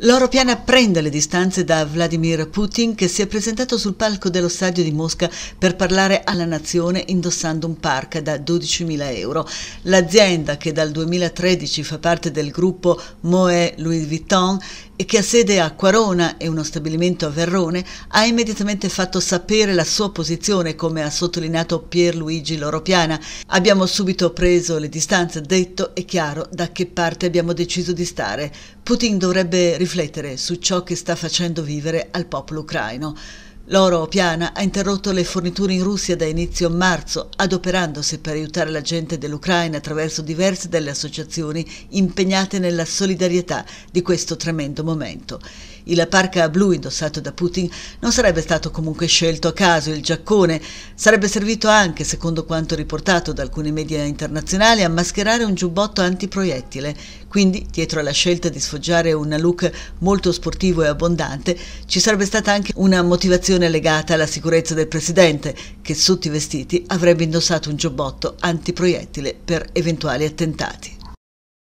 L'oro piana prende le distanze da Vladimir Putin che si è presentato sul palco dello stadio di Mosca per parlare alla nazione indossando un parca da 12.000 euro. L'azienda che dal 2013 fa parte del gruppo Moe Louis Vuitton e che ha sede a Quarona e uno stabilimento a Verrone ha immediatamente fatto sapere la sua posizione come ha sottolineato Pierluigi Loropiana. Abbiamo subito preso le distanze, detto e chiaro da che parte abbiamo deciso di stare. Putin dovrebbe riflettere su ciò che sta facendo vivere al popolo ucraino. L'oro Piana ha interrotto le forniture in Russia da inizio marzo, adoperandosi per aiutare la gente dell'Ucraina attraverso diverse delle associazioni impegnate nella solidarietà di questo tremendo momento. Il parca blu indossato da Putin non sarebbe stato comunque scelto a caso, il giaccone sarebbe servito anche, secondo quanto riportato da alcuni media internazionali, a mascherare un giubbotto antiproiettile. Quindi, dietro alla scelta di sfoggiare un look molto sportivo e abbondante, ci sarebbe stata anche una motivazione questione legata alla sicurezza del presidente, che sotto i vestiti avrebbe indossato un giubbotto antiproiettile per eventuali attentati.